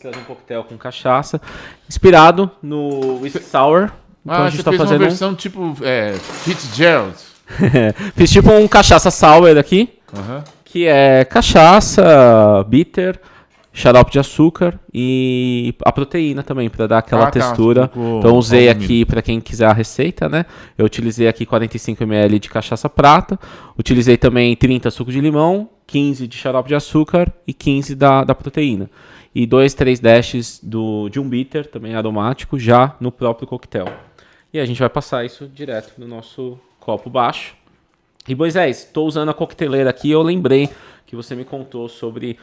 que é um coquetel com cachaça, inspirado no Whisky Sour. Então ah, a gente tá fazendo uma versão tipo é, Fitzgerald. Fiz tipo um cachaça sour aqui, que é cachaça, bitter, xarope de açúcar e a proteína também para dar aquela ah, tá, textura. então usei aqui para quem quiser a receita, né? Eu utilizei aqui 45 ml de cachaça prata, utilizei também 30 suco de limão, 15 de xarope de açúcar e 15 da, da proteína. E dois, três dashes do, de um bitter, também aromático, já no próprio coquetel. E a gente vai passar isso direto no nosso copo baixo. E Moisés, estou usando a coqueteleira aqui. Eu lembrei que você me contou sobre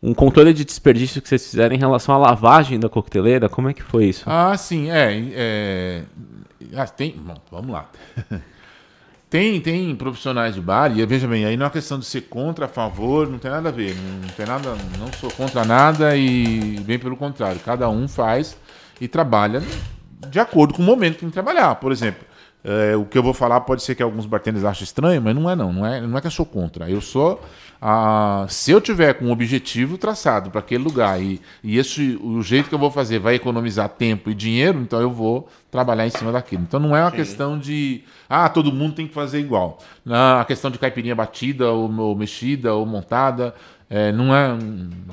um controle de desperdício que vocês fizeram em relação à lavagem da coqueteleira. Como é que foi isso? Ah, sim, é. é... Ah, tem. Bom, vamos lá. Tem, tem profissionais de bar, e veja bem, aí não é questão de ser contra, a favor, não tem nada a ver. Não, não tem nada, não sou contra nada e bem pelo contrário. Cada um faz e trabalha de acordo com o momento que tem que trabalhar. Por exemplo, é, o que eu vou falar pode ser que alguns bartenders acham estranho, mas não é não. Não é, não é que eu sou contra. Eu só ah, se eu tiver com um objetivo traçado para aquele lugar e, e esse, o jeito que eu vou fazer vai economizar tempo e dinheiro, então eu vou trabalhar em cima daquilo. Então não é uma Sim. questão de, ah, todo mundo tem que fazer igual. na a questão de caipirinha batida ou, ou mexida ou montada, é, não, é,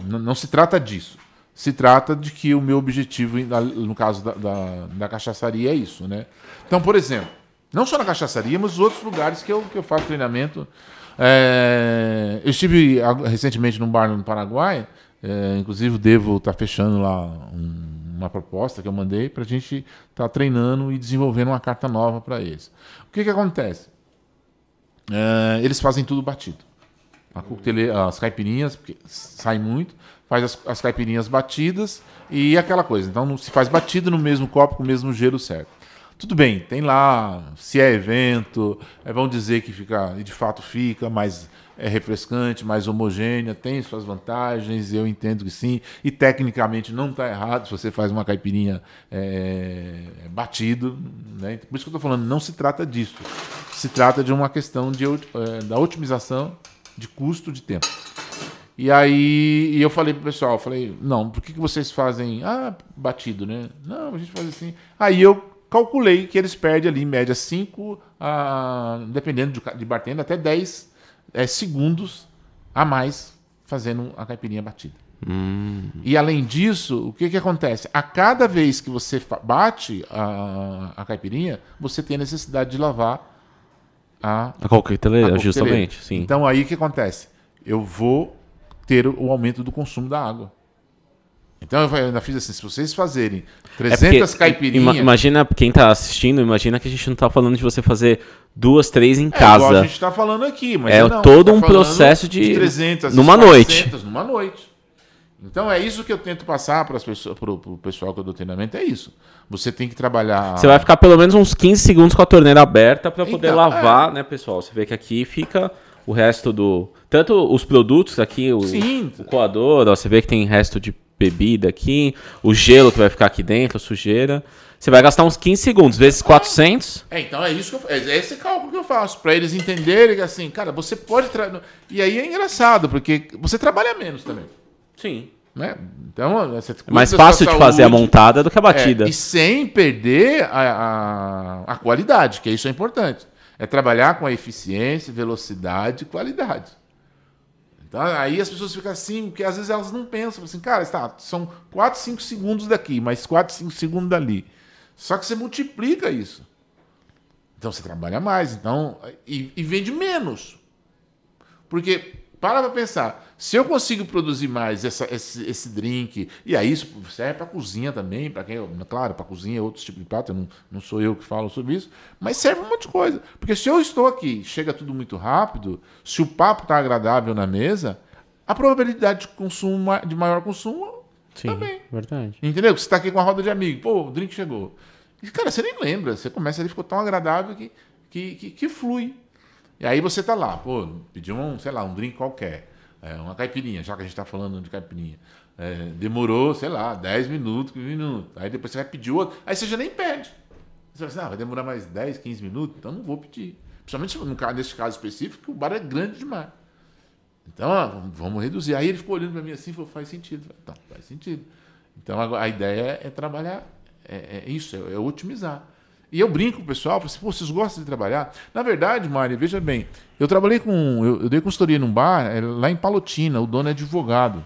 não, não se trata disso se trata de que o meu objetivo, no caso da, da, da, cachaçaria, é isso, né? Então, por exemplo, não só na cachaçaria, mas outros lugares que eu, que eu faço treinamento, é, eu estive recentemente num bar no Paraguai, é, inclusive Devo estar tá fechando lá um, uma proposta que eu mandei para a gente estar tá treinando e desenvolvendo uma carta nova para eles. O que, que acontece? É, eles fazem tudo batido. as caipirinhas, porque sai muito, faz as, as, caipirinhas batidas e aquela coisa. Então se faz batido no mesmo copo, com o mesmo gelo certo. Tudo bem, tem lá, se é evento, é, vão dizer que fica, e de fato fica, mas é refrescante, mais homogênea, tem suas vantagens, eu entendo que sim, e tecnicamente não está errado se você faz uma caipirinha é, é batido. Né? Então, por isso que eu estou falando, não se trata disso. Se trata de uma questão de, é, da otimização de custo de tempo. E aí e eu falei pro pessoal, falei, não, por que, que vocês fazem. Ah, batido, né? Não, a gente faz assim. Aí eu calculei que eles perdem ali em média 5, ah, dependendo de, de bartender, até 10 é, eh, segundos a mais fazendo a caipirinha batida. Hum. E além disso, o que, que acontece? A cada vez que você bate a, a caipirinha, você tem a necessidade de lavar a, a coqueteleira, justamente. Sim. Então aí o que acontece? Eu vou ter o aumento do consumo da água. Então eu ainda fiz assim, se vocês fazerem 300 é caipirinhas... Imagina, quem está assistindo, imagina que a gente não está falando de você fazer duas, três em é, casa. a gente está falando aqui, mas É não, todo tá um processo de... de 300, numa noite. Numa noite. Então é isso que eu tento passar para o pessoal que eu dou treinamento, é isso. Você tem que trabalhar... Você vai ficar pelo menos uns 15 segundos com a torneira aberta para poder então, é. lavar, é. né, pessoal? Você vê que aqui fica o resto do... Tanto os produtos aqui, o, Sim. o coador, ó, você vê que tem resto de bebida aqui, o gelo que vai ficar aqui dentro, a sujeira. Você vai gastar uns 15 segundos, vezes 400. É, então é isso que eu, é, é esse cálculo que eu faço, para eles entenderem que assim, cara, você pode. Tra... E aí é engraçado, porque você trabalha menos também. Sim. Né? Então, é mais fácil de fazer a montada do que a é, batida. É, e sem perder a, a, a qualidade, que isso é importante. É trabalhar com a eficiência, velocidade e qualidade. Tá? Aí as pessoas ficam assim, porque às vezes elas não pensam assim, cara, está, são 4, 5 segundos daqui, mais 4, 5 segundos dali. Só que você multiplica isso. Então você trabalha mais, então. E, e vende menos. Porque para pra pensar. Se eu consigo produzir mais essa, esse, esse drink, e aí isso serve para cozinha também, para quem. Claro, para cozinha, é outros tipos de prato, eu não, não sou eu que falo sobre isso, mas serve um monte de coisa. Porque se eu estou aqui, chega tudo muito rápido, se o papo está agradável na mesa, a probabilidade de consumo, de maior consumo, Sim, também. Tá verdade. Entendeu? Você está aqui com uma roda de amigo, pô, o drink chegou. E, cara, você nem lembra, você começa ali, ficou tão agradável que, que, que, que flui. E aí você tá lá, pô, pediu um, sei lá, um drink qualquer, é, uma caipirinha, já que a gente tá falando de caipirinha. É, demorou, sei lá, 10 minutos, 15 minutos. Aí depois você vai pedir outro, aí você já nem pede. Você fala assim, ah, vai demorar mais 10, 15 minutos, então não vou pedir. Principalmente no caso, nesse caso específico, o bar é grande demais. Então, ó, vamos reduzir. Aí ele ficou olhando para mim assim e falou, faz sentido. Falei, tá, faz sentido. Então, a, a ideia é trabalhar, é, é isso, é, é otimizar. E eu brinco com o pessoal, falo assim, Pô, vocês gostam de trabalhar? Na verdade, Mari, veja bem, eu trabalhei com. Eu, eu dei consultoria num bar eh, lá em Palotina, o dono é advogado.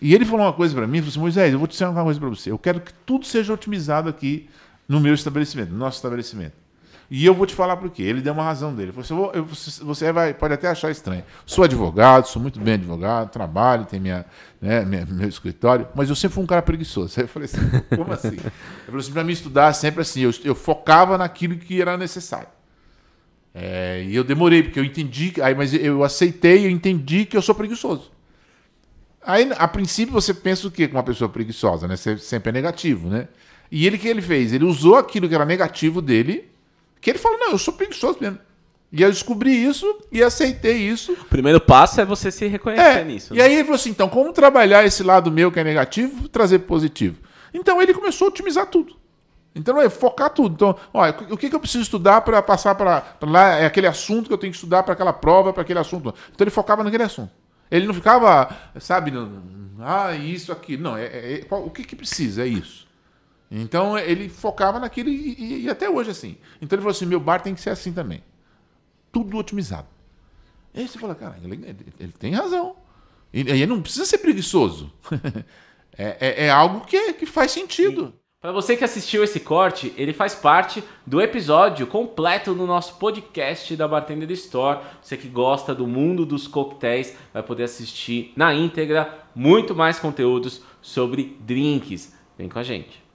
E ele falou uma coisa para mim, falou assim, Moisés, eu vou te dizer uma coisa para você. Eu quero que tudo seja otimizado aqui no meu estabelecimento, no nosso estabelecimento. E eu vou te falar por quê. Ele deu uma razão dele. Assim, você, você vai, pode até achar estranho. Sou advogado, sou muito bem advogado, trabalho, tenho minha, né, minha, meu escritório, mas eu sempre fui um cara preguiçoso. Aí eu falei assim, como assim? Ele falou assim, para mim estudar é sempre assim, eu, eu focava naquilo que era necessário. É, e eu demorei, porque eu entendi, aí, mas eu aceitei, eu entendi que eu sou preguiçoso. Aí, a princípio, você pensa o quê com uma pessoa preguiçosa, né? Você sempre é negativo, né? E ele que ele fez? Ele usou aquilo que era negativo dele que ele falou, não, eu sou preguiçoso mesmo. E eu descobri isso e aceitei isso. O primeiro passo é você se reconhecer é, nisso. E né? aí ele falou assim: então, como trabalhar esse lado meu que é negativo, trazer positivo? Então ele começou a otimizar tudo. Então é focar tudo. Então, olha, o que, que eu preciso estudar para passar para lá? É aquele assunto que eu tenho que estudar para aquela prova, para aquele assunto. Então ele focava naquele assunto. Ele não ficava, sabe, ah, isso, aqui. Não, é, é, é o que, que precisa? É isso. Então ele focava naquilo e, e, e, até hoje assim. Então ele falou assim: meu bar tem que ser assim também. Tudo otimizado. E aí você fala: cara, ele, ele, ele tem razão. Ele, ele, não precisa ser preguiçoso. é, é, é, algo que, que faz sentido. Para você que assistiu esse corte, ele faz parte do episódio completo do nosso podcast da Bartender Store. Você que gosta do mundo dos coquetéis vai poder assistir na íntegra muito mais conteúdos sobre drinks. Vem com a gente.